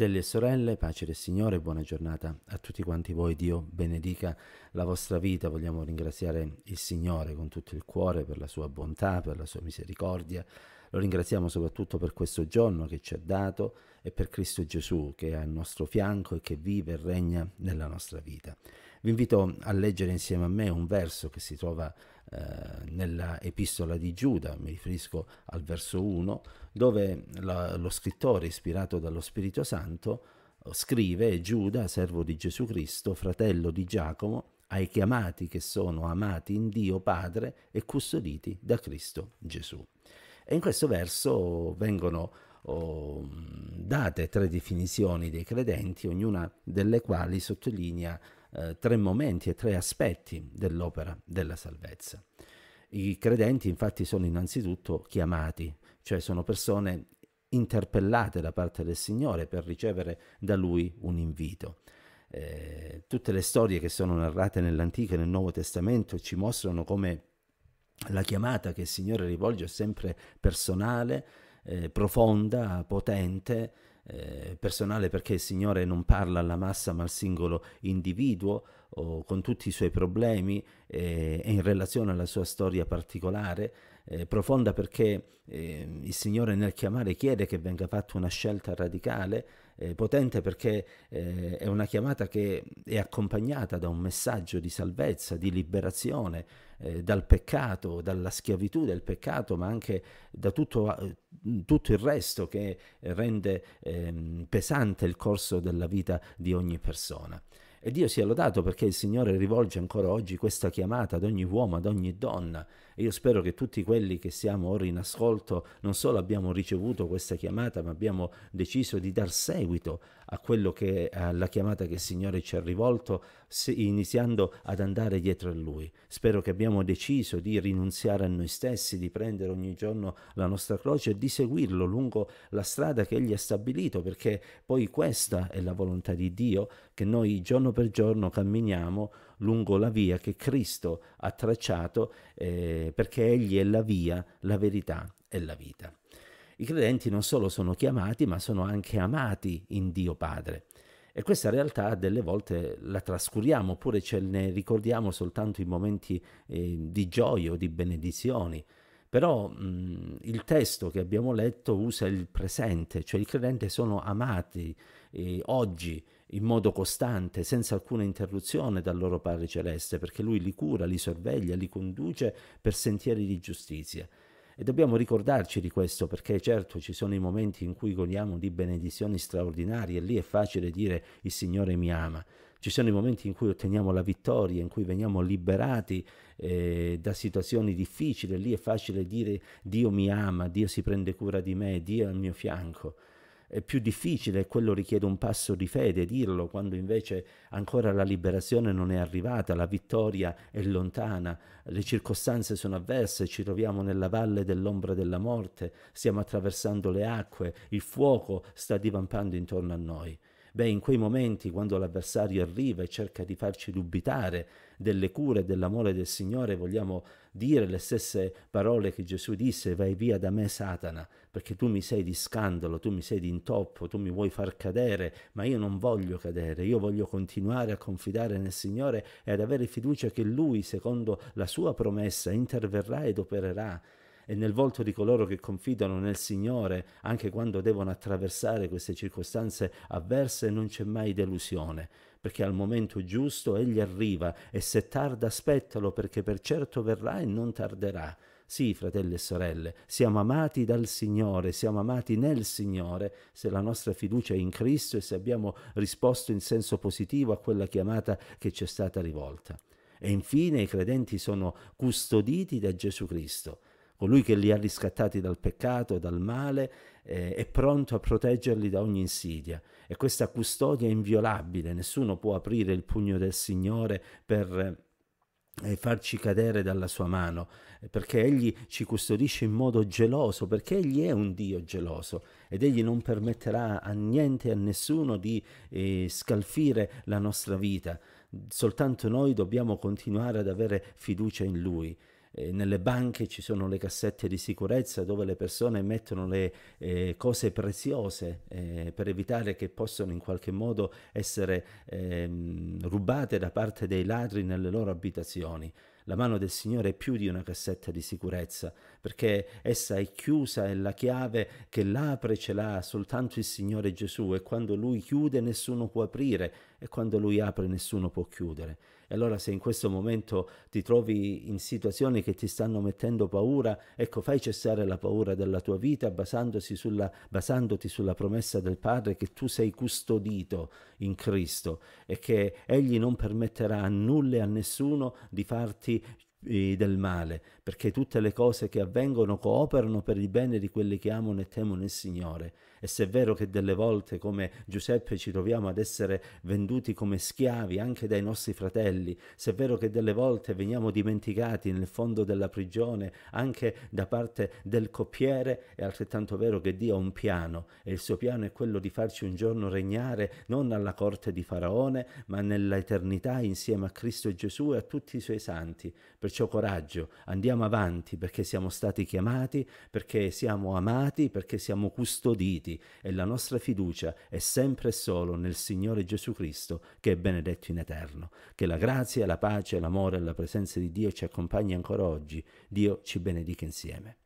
Fratelli e sorelle, pace del Signore, buona giornata a tutti quanti voi, Dio benedica la vostra vita, vogliamo ringraziare il Signore con tutto il cuore per la sua bontà, per la sua misericordia, lo ringraziamo soprattutto per questo giorno che ci ha dato e per Cristo Gesù che è al nostro fianco e che vive e regna nella nostra vita. Vi invito a leggere insieme a me un verso che si trova eh, nella epistola di Giuda, mi riferisco al verso 1, dove la, lo scrittore ispirato dallo Spirito Santo scrive Giuda, servo di Gesù Cristo, fratello di Giacomo, ai chiamati che sono amati in Dio Padre e custoditi da Cristo Gesù. E in questo verso vengono oh, date tre definizioni dei credenti, ognuna delle quali sottolinea eh, tre momenti e tre aspetti dell'opera della salvezza. I credenti infatti sono innanzitutto chiamati, cioè sono persone interpellate da parte del Signore per ricevere da Lui un invito. Eh, tutte le storie che sono narrate nell'Antico e nel Nuovo Testamento ci mostrano come la chiamata che il Signore rivolge è sempre personale, eh, profonda, potente, eh, personale perché il Signore non parla alla massa ma al singolo individuo o con tutti i suoi problemi eh, e in relazione alla sua storia particolare, eh, profonda perché eh, il Signore nel chiamare chiede che venga fatta una scelta radicale eh, potente perché eh, è una chiamata che è accompagnata da un messaggio di salvezza, di liberazione eh, dal peccato, dalla schiavitù del peccato, ma anche da tutto, eh, tutto il resto che rende ehm, pesante il corso della vita di ogni persona. E Dio sia lodato perché il Signore rivolge ancora oggi questa chiamata ad ogni uomo, ad ogni donna. E io spero che tutti quelli che siamo ora in ascolto non solo abbiamo ricevuto questa chiamata, ma abbiamo deciso di dar seguito a quello che alla chiamata che il Signore ci ha rivolto, iniziando ad andare dietro a Lui. Spero che abbiamo deciso di rinunziare a noi stessi, di prendere ogni giorno la nostra croce e di seguirlo lungo la strada che Egli ha stabilito, perché poi questa è la volontà di Dio, che noi giorno giorno per giorno camminiamo lungo la via che Cristo ha tracciato eh, perché Egli è la via, la verità e la vita. I credenti non solo sono chiamati ma sono anche amati in Dio Padre. E questa realtà delle volte la trascuriamo oppure ce ne ricordiamo soltanto in momenti eh, di gioia o di benedizioni. Però mh, mm, il testo che abbiamo letto usa il presente, cioè i credenti sono amati eh, oggi, in modo costante, senza alcuna interruzione dal loro Padre Celeste, perché Lui li cura, li sorveglia, li conduce per sentieri di giustizia. E dobbiamo ricordarci di questo perché certo ci sono i momenti in cui godiamo di benedizioni straordinarie e lì è facile dire il Signore mi ama. Ci sono i momenti in cui otteniamo la vittoria, in cui veniamo liberati eh, da situazioni difficili, lì è facile dire Dio mi ama, Dio si prende cura di me, Dio è al mio fianco è più difficile, quello richiede un passo di fede dirlo, quando invece ancora la liberazione non è arrivata, la vittoria è lontana, le circostanze sono avverse, ci troviamo nella valle dell'ombra della morte, stiamo attraversando le acque, il fuoco sta divampando intorno a noi. Beh, in quei momenti, quando l'avversario arriva e cerca di farci dubitare delle cure e dell'amore del Signore, vogliamo dire le stesse parole che Gesù disse, vai via da me Satana, perché tu mi sei di scandalo, tu mi sei di intoppo, tu mi vuoi far cadere, ma io non voglio cadere, io voglio continuare a confidare nel Signore e ad avere fiducia che Lui, secondo la sua promessa, interverrà ed opererà e nel volto di coloro che confidano nel Signore anche quando devono attraversare queste circostanze avverse non c'è mai delusione, perché al momento giusto egli arriva e se tarda aspettalo perché per certo verrà e non tarderà. Sì, fratelli e sorelle, siamo amati dal Signore, siamo amati nel Signore se la nostra fiducia è in Cristo e se abbiamo risposto in senso positivo a quella chiamata che ci è stata rivolta. E infine i credenti sono custoditi da Gesù Cristo colui che li ha riscattati dal peccato, dal male, eh, è pronto a proteggerli da ogni insidia. E questa custodia è inviolabile, nessuno può aprire il pugno del Signore per e eh, farci cadere dalla sua mano, perché Egli ci custodisce in modo geloso, perché Egli è un Dio geloso ed Egli non permetterà a niente e a nessuno di eh, scalfire la nostra vita. Soltanto noi dobbiamo continuare ad avere fiducia in Lui eh, nelle banche ci sono le cassette di sicurezza dove le persone mettono le eh, cose preziose eh, per evitare che possano in qualche modo essere ehm, rubate da parte dei ladri nelle loro abitazioni. La mano del Signore è più di una cassetta di sicurezza, perché essa è chiusa e la chiave che l'apre ce l'ha soltanto il Signore Gesù e quando Lui chiude nessuno può aprire e quando Lui apre nessuno può chiudere. E allora se in questo momento ti trovi in situazioni che ti stanno mettendo paura, ecco, fai cessare la paura della tua vita sulla, basandoti sulla promessa del Padre che tu sei custodito in Cristo e che Egli non permetterà a nulla e a nessuno di farti eh, del male, perché tutte le cose che avvengono cooperano per il bene di quelli che amano e temono il Signore. E se è vero che delle volte come Giuseppe ci troviamo ad essere venduti come schiavi anche dai nostri fratelli, se è vero che delle volte veniamo dimenticati nel fondo della prigione anche da parte del coppiere, è altrettanto vero che Dio ha un piano e il suo piano è quello di farci un giorno regnare non alla corte di Faraone, ma nell'eternità insieme a Cristo Gesù e a tutti i suoi santi. Perciò coraggio, andiamo avanti perché siamo stati chiamati, perché siamo amati, perché siamo custoditi salvati e la nostra fiducia è sempre e solo nel Signore Gesù Cristo che è benedetto in eterno. Che la grazia, la pace, l'amore e la presenza di Dio ci accompagni ancora oggi. Dio ci benedica insieme.